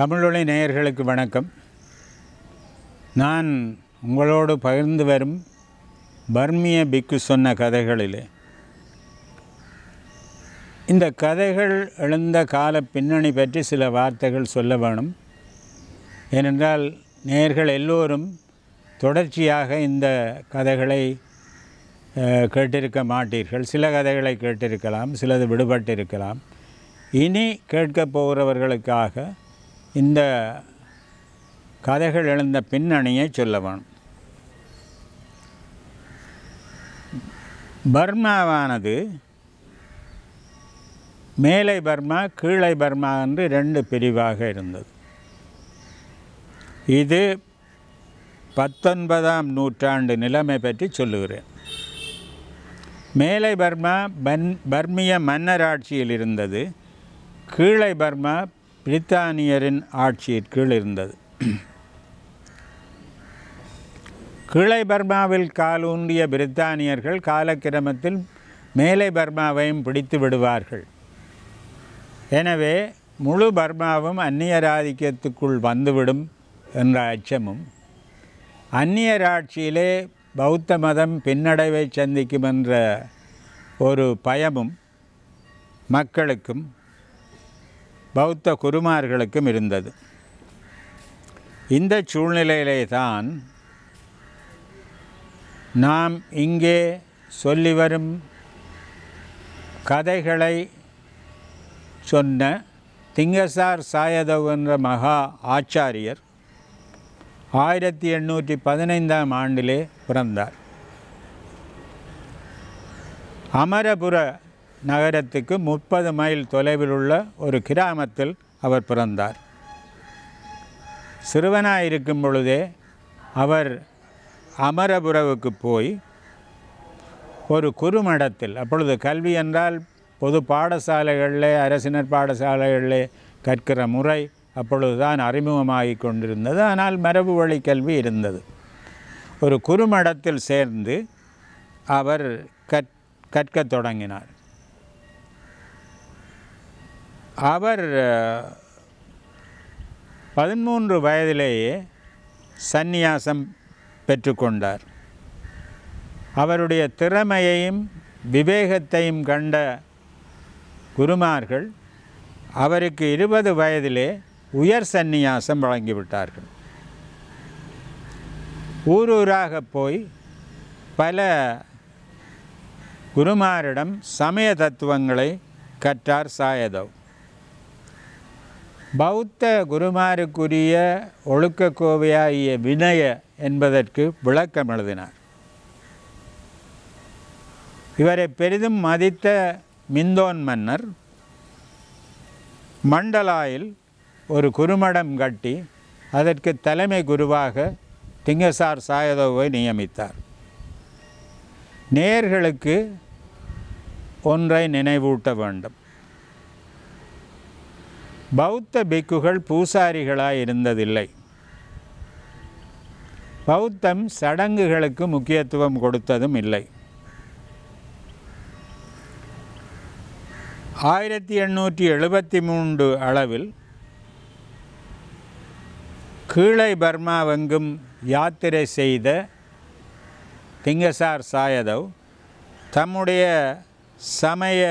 தமிழொலி நேயர்களுக்கு வணக்கம் நான் உங்களோடு பகிர்ந்து வரும் பர்மிய பிக்கு சொன்ன கதைகளிலே இந்த கதைகள் எழுந்த கால பின்னணி பற்றி சில வார்த்தைகள் சொல்ல வேணும் ஏனென்றால் நேயர்கள் எல்லோரும் தொடர்ச்சியாக இந்த கதைகளை கேட்டிருக்க மாட்டீர்கள் சில கதைகளை கேட்டிருக்கலாம் சிலது விடுபட்டிருக்கலாம் இனி கேட்கப் போகிறவர்களுக்காக இந்த கதைகள் எழுந்த பின்னணியை சொல்ல வேணும் பர்மாவானது மேலை பர்மா கீழே பர்மா என்று ரெண்டு பிரிவாக இருந்தது இது பத்தொன்பதாம் நூற்றாண்டு நிலைமை பற்றி சொல்லுகிறேன் மேலை பர்மா பன் பர்மிய மன்னர் ஆட்சியில் இருந்தது கீழே பர்மா பிரித்தானியரின் ஆட்சியின் கீழ் இருந்தது கீழே பர்மாவில் காலூன்றிய பிரித்தானியர்கள் காலக்கிரமத்தில் மேலை பர்மாவையும் பிடித்து விடுவார்கள் எனவே முழு பர்மாவும் அந்நியராதிக்கத்துக்குள் வந்துவிடும் என்ற அச்சமும் அந்நியராட்சியிலே பௌத்த மதம் பின்னடைவை சந்திக்கும் என்ற ஒரு பயமும் மக்களுக்கும் பௌத்த குருமார்களுக்கும் இருந்தது இந்த சூழ்நிலையிலே தான் நாம் இங்கே சொல்லி வரும் கதைகளை சொன்ன திங்கசார் சாயதவ் என்ற மகா ஆச்சாரியர் ஆயிரத்தி எண்ணூற்றி பதினைந்தாம் ஆண்டிலே பிறந்தார் அமரபுர நகரத்துக்கு முப்பது மைல் தொலைவில் உள்ள ஒரு கிராமத்தில் அவர் பிறந்தார் சிறுவனாக இருக்கும் பொழுதே அவர் அமரபுரவுக்கு போய் ஒரு குறுமடத்தில் அப்பொழுது கல்வி என்றால் பொது பாடசாலைகளில் அரசினர் பாடசாலைகளில் கற்கிற முறை அப்பொழுதுதான் அறிமுகமாகி கொண்டிருந்தது ஆனால் மரபு வழி கல்வி இருந்தது ஒரு குறுமடத்தில் சேர்ந்து அவர் கற் கற்கத் தொடங்கினார் அவர் பதிமூன்று வயதிலேயே சந்நியாசம் பெற்றுக்கொண்டார் அவருடைய திறமையையும் விவேகத்தையும் கண்ட குருமார்கள் அவருக்கு இருபது வயதிலே உயர் சந்நியாசம் வழங்கிவிட்டார்கள் ஊரூராக போய் பல குருமாரிடம் சமய தத்துவங்களை கற்றார் சாயதவ் பௌத்த குருமாருக்குரிய ஒழுக்க கோவையாகிய வினய என்பதற்கு விளக்கம் எழுதினார் இவரை பெரிதும் மதித்த மிந்தோன் மன்னர் மண்டலாயில் ஒரு குருமடம் கட்டி அதற்கு தலைமை குருவாக திங்கசார் சாயதோவை நியமித்தார் நேர்களுக்கு ஒன்றை நினைவூட்ட வேண்டும் பௌத்த பிக்குகள் பூசாரிகளாக இருந்ததில்லை பௌத்தம் சடங்குகளுக்கு முக்கியத்துவம் கொடுத்ததும் இல்லை ஆயிரத்தி எண்ணூற்றி எழுபத்தி மூன்று அளவில் கீழே பர்மாவெங்கும் யாத்திரை செய்த திங்கசார் சாயதவ் தம்முடைய சமய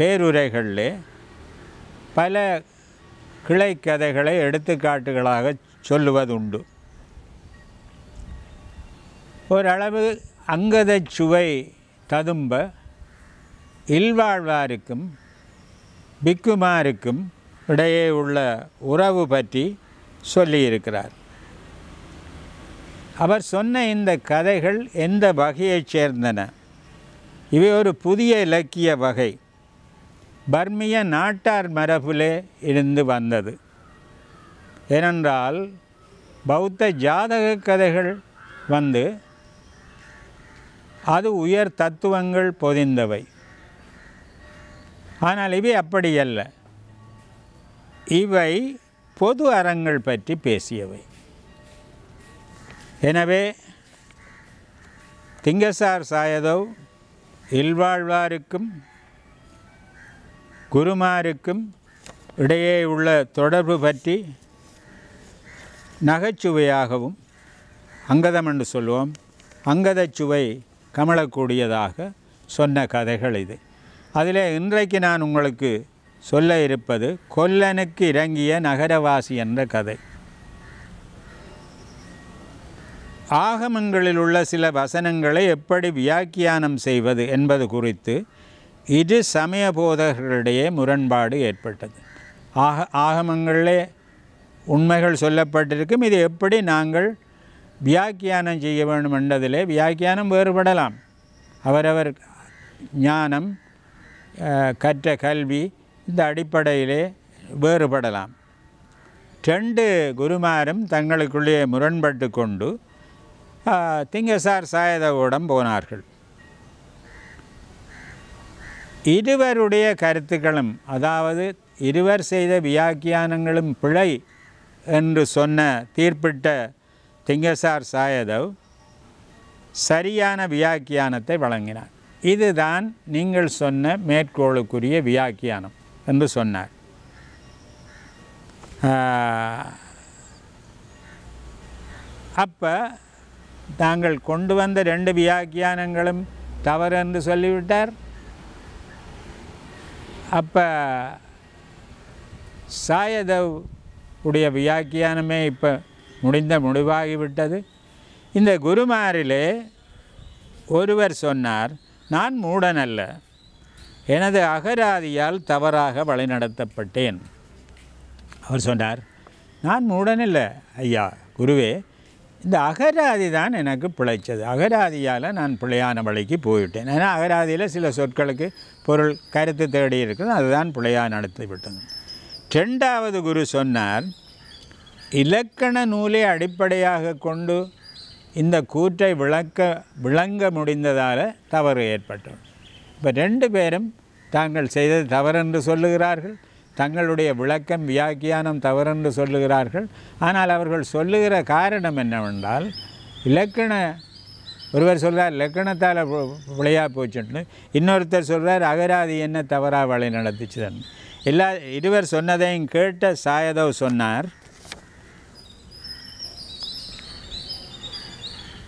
பேருரைகளில் பல கிளை கதைகளை எடுத்துக்காட்டுகளாக சொல்லுவதுண்டு ஓரளவு அங்கத சுவை ததும்ப இல்வாழ்வாருக்கும் பிக்குமாருக்கும் இடையே உள்ள உறவு பற்றி சொல்லியிருக்கிறார் அவர் சொன்ன இந்த கதைகள் எந்த வகையைச் சேர்ந்தன இவை ஒரு புதிய இலக்கிய வகை பர்மிய நாட்டார் மரபிலே இருந்து வந்தது ஏனென்றால் பௌத்த ஜாதக கதைகள் வந்து அது உயர் தத்துவங்கள் பொதிந்தவை ஆனால் இவை அப்படியல்ல இவை பொது அறங்கள் பற்றி பேசியவை எனவே திங்கசார் சாயதவ் இல்வாழ்வாருக்கும் குருமாருக்கும் இடையே உள்ள தொடர்பு பற்றி நகைச்சுவையாகவும் அங்கதம் என்று சொல்லுவோம் அங்கதச்சுவை கமலக்கூடியதாக சொன்ன கதைகள் இது அதில் இன்றைக்கு நான் உங்களுக்கு சொல்ல இருப்பது கொல்லனுக்கு இறங்கிய நகரவாசி என்ற கதை ஆகமங்களில் உள்ள சில வசனங்களை எப்படி வியாக்கியானம் செய்வது என்பது குறித்து இது சமய போதகர்களிடையே முரண்பாடு ஏற்பட்டது ஆக ஆகமங்களிலே உண்மைகள் சொல்லப்பட்டிருக்கும் இது எப்படி நாங்கள் வியாக்கியானம் செய்ய வேண்டும் என்றதிலே வியாக்கியானம் வேறுபடலாம் அவரவர் ஞானம் கற்ற கல்வி இந்த அடிப்படையிலே வேறுபடலாம் ரெண்டு குருமாரும் தங்களுக்குள்ளே முரண்பட்டு கொண்டு திங்கசார் சாயதகூடம் போனார்கள் இருவருடைய கருத்துக்களும் அதாவது இருவர் செய்த வியாக்கியானங்களும் பிழை என்று சொன்ன தீர்ப்பிட்ட திங்கசார் சாயதவ் சரியான வியாக்கியானத்தை வழங்கினார் இதுதான் நீங்கள் சொன்ன மேற்கோளுக்குரிய வியாக்கியானம் என்று சொன்னார் அப்போ தாங்கள் கொண்டு வந்த ரெண்டு வியாக்கியானங்களும் தவறு என்று சொல்லிவிட்டார் அப்போ சாயதவ் உடைய வியாக்கியானமே இப்போ முடிந்த முடிவாகிவிட்டது இந்த குருமாரிலே ஒருவர் சொன்னார் நான் மூடன் அல்ல எனது அகராதியால் தவறாக வழிநடத்தப்பட்டேன் அவர் சொன்னார் நான் மூடனில்லை ஐயா குருவே இந்த அகராதி தான் எனக்கு பிழைச்சது அகராதியால் நான் பிழையான வழிக்கு போயிட்டேன் ஏன்னா அகராதியில் சில சொற்களுக்கு பொருள் கருத்து தேடி இருக்குது அதுதான் பிழையா நடத்தி விட்டது ரெண்டாவது குரு சொன்னார் இலக்கண நூலை அடிப்படையாக கொண்டு இந்த கூற்றை விளக்க விளங்க முடிந்ததால் தவறு ஏற்பட்டது இப்போ ரெண்டு பேரும் தாங்கள் செய்தது தவறு என்று சொல்லுகிறார்கள் தங்களுடைய விளக்கம் வியாக்கியானம் தவறென்று சொல்லுகிறார்கள் ஆனால் அவர்கள் சொல்லுகிற காரணம் என்னவென்றால் இலக்கண ஒருவர் சொல்கிறார் இலக்கணத்தால் விளையா போச்சுன்னு இன்னொருத்தர் சொல்கிறார் அகராதி என்ன தவறாக வழி நடத்துச்சுதன் எல்லா இருவர் சொன்னதையும் கேட்ட சாயதவ் சொன்னார்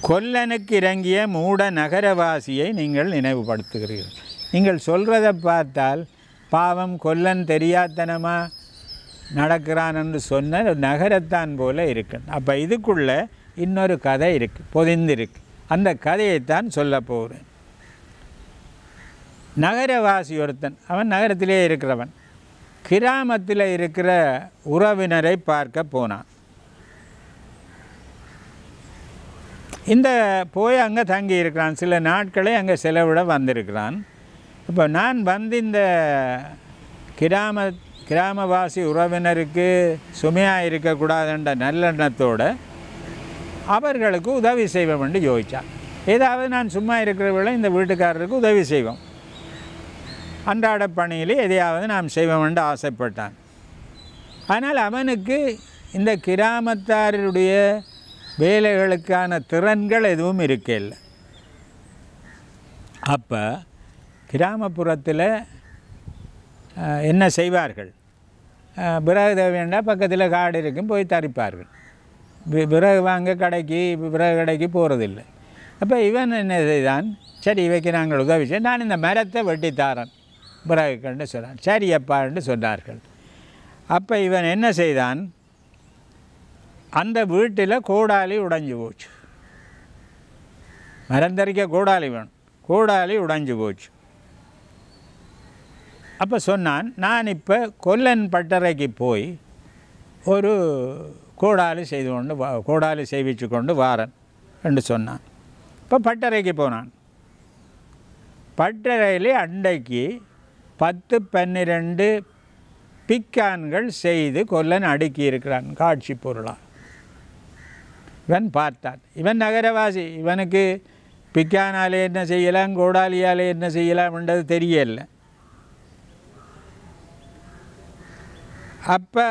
கொல்லனுக்கு இறங்கிய மூட நகரவாசியை நீங்கள் நினைவுபடுத்துகிறீர்கள் நீங்கள் சொல்கிறத பார்த்தால் பாவம் கொல்லன் தெரியாதனமாக நடக்கிறான் என்று சொன்ன நகரத்தான் போல இருக்கு அப்போ இதுக்குள்ளே இன்னொரு கதை இருக்குது பொதிந்திருக்கு அந்த கதையைத்தான் சொல்ல போகிறேன் நகரவாசி ஒருத்தன் அவன் நகரத்திலே இருக்கிறவன் கிராமத்தில் இருக்கிற உறவினரை பார்க்க போனான் இந்த போய் அங்கே தங்கி இருக்கிறான் சில நாட்களை அங்கே செலவிட வந்திருக்கிறான் இப்போ நான் வந்து இந்த கிராம கிராமவாசி உறவினருக்கு சுமையாக இருக்கக்கூடாதுன்ற நல்லெண்ணத்தோடு அவர்களுக்கு உதவி செய்வோம் என்று யோசித்தான் ஏதாவது நான் சும்மா இருக்கிறவர்களை இந்த வீட்டுக்காரருக்கு உதவி செய்வோம் அன்றாட பணியில் எதையாவது நாம் செய்வோம் என்று ஆசைப்பட்டான் ஆனால் அவனுக்கு இந்த கிராமத்தாருடைய வேலைகளுக்கான திறன்கள் எதுவும் இருக்கில்லை அப்போ கிராமப்புறத்தில் என்ன செய்வார்கள் பிறகு தேவைன்னா பக்கத்தில் காடு இருக்கும் போய் தரிப்பார்கள் பிறகு வாங்க கடைக்கு பிறகு கடைக்கு போகிறதில்லை அப்போ இவன் என்ன செய்தான் சரி இவைக்கு நாங்கள் உதவி செய்ய நான் இந்த மரத்தை வெட்டி தாரன் விறகு கண்டு சொல்கிறான் சரி அப்பா என்று சொன்னார்கள் அப்போ இவன் என்ன செய்தான் அந்த வீட்டில் கூடாலி உடைஞ்சு போச்சு மரம் தரிக்க கூடாலி வேணும் கூடாலி உடைஞ்சு போச்சு அப்போ சொன்னான் நான் இப்போ கொல்லன் பட்டறைக்கு போய் ஒரு கோடாலி செய்து கொண்டு வா கோடாலி செய்விச்சு கொண்டு வாரன் என்று சொன்னான் இப்போ பட்டறைக்கு போனான் பட்டறையில் அண்டைக்கு பத்து பன்னிரெண்டு பிக்கான்கள் செய்து கொல்லன் அடுக்கி இருக்கிறான் காட்சி பொருளாக இவன் பார்த்தான் இவன் நகரவாசி இவனுக்கு பிக்கானாலே என்ன செய்யலாம் கோடாலியாலே என்ன செய்யலாம்ன்றது தெரியலை அப்போ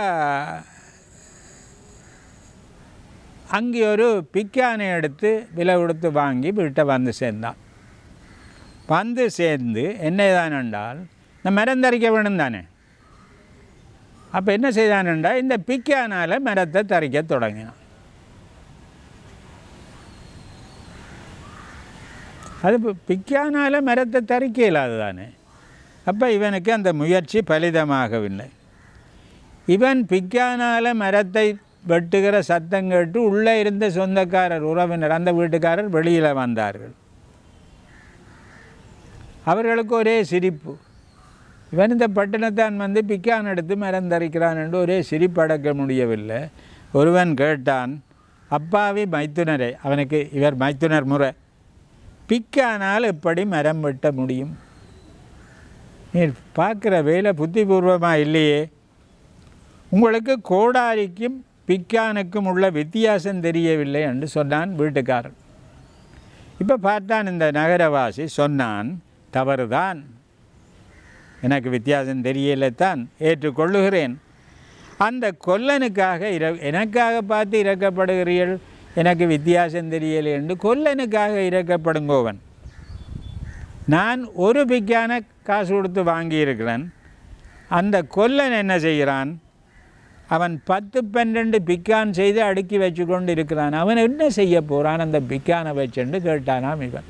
அங்கே ஒரு பிக்கானை எடுத்து விலை கொடுத்து வாங்கி வீட்டை வந்து சேர்ந்தான் வந்து சேர்ந்து என்ன என்றால் இந்த மரம் தரிக்க வேணும் தானே அப்போ என்ன செய்தானுண்டா இந்த பிக்கானால் மரத்தை தரிக்க தொடங்கினான் அது பிக்கானால் மரத்தை தரிக்க தானே அப்போ இவனுக்கு அந்த முயற்சி பலிதமாகவில்லை இவன் பிக்கானால் மரத்தை வெட்டுகிற சத்தம் கேட்டு உள்ளே இருந்த சொந்தக்காரர் உறவினர் அந்த வீட்டுக்காரர் வெளியில் வந்தார்கள் அவர்களுக்கு ஒரே சிரிப்பு இவன் இந்த பட்டணத்தான் வந்து பிக்கான் எடுத்து மறந்தரிக்கிறான் என்று ஒரே சிரிப்பு அடக்க முடியவில்லை ஒருவன் கேட்டான் அப்பாவி மைத்துனரே அவனுக்கு இவர் மைத்துனர் முறை பிக்கானால் எப்படி மரம் வெட்ட முடியும் நீ பார்க்குற வேலை புத்திபூர்வமாக இல்லையே உங்களுக்கு கோடாரிக்கும் பிக்கானுக்கும் உள்ள வித்தியாசம் தெரியவில்லை என்று சொன்னான் வீட்டுக்காரன் இப்போ பார்த்தான் இந்த நகரவாசி சொன்னான் தவறுதான் எனக்கு வித்தியாசம் தெரியலைத்தான் ஏற்றுக்கொள்ளுகிறேன் அந்த கொல்லனுக்காக இர எனக்காக பார்த்து இறக்கப்படுகிறீர்கள் எனக்கு வித்தியாசம் தெரியலை என்று கொல்லனுக்காக இறக்கப்படும் கோவன் நான் ஒரு பிக்கான காசு கொடுத்து வாங்கியிருக்கிறேன் அந்த கொல்லன் என்ன செய்கிறான் அவன் பத்து பன்னெண்டு பிக்கான் செய்து அடுக்கி வச்சு கொண்டு இருக்கிறான் அவன் என்ன செய்ய போகிறான் அந்த பிக்கானை வச்சுண்டு கேட்டானாம் இவன்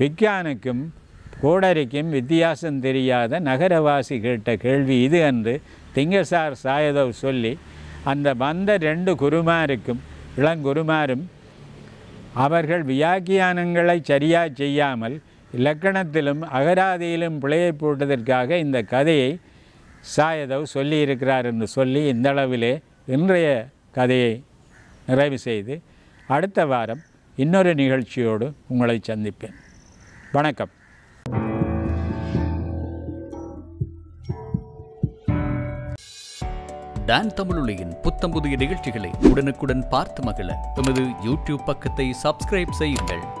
பிக்கானுக்கும் கோடரிக்கும் வித்தியாசம் தெரியாத நகரவாசி கேட்ட கேள்வி இது என்று திங்கசார் சாயதவ் சொல்லி அந்த வந்த ரெண்டு குருமாருக்கும் இளங்குருமாரும் அவர்கள் வியாக்கியானங்களை சரியாக செய்யாமல் இலக்கணத்திலும் அகராதியிலும் பிழையை போட்டதற்காக இந்த கதையை சாயதவ் சொல்லியிருக்கிறார் என்று சொல்லி இந்தளவிலே இன்றைய கதையை நிறைவு செய்து அடுத்த வாரம் இன்னொரு நிகழ்ச்சியோடு உங்களை சந்திப்பேன் வணக்கம் நிகழ்ச்சிகளை உடனுக்குடன் பார்த்து மகிழ யூடியூப் பக்கத்தை செய்யுங்கள்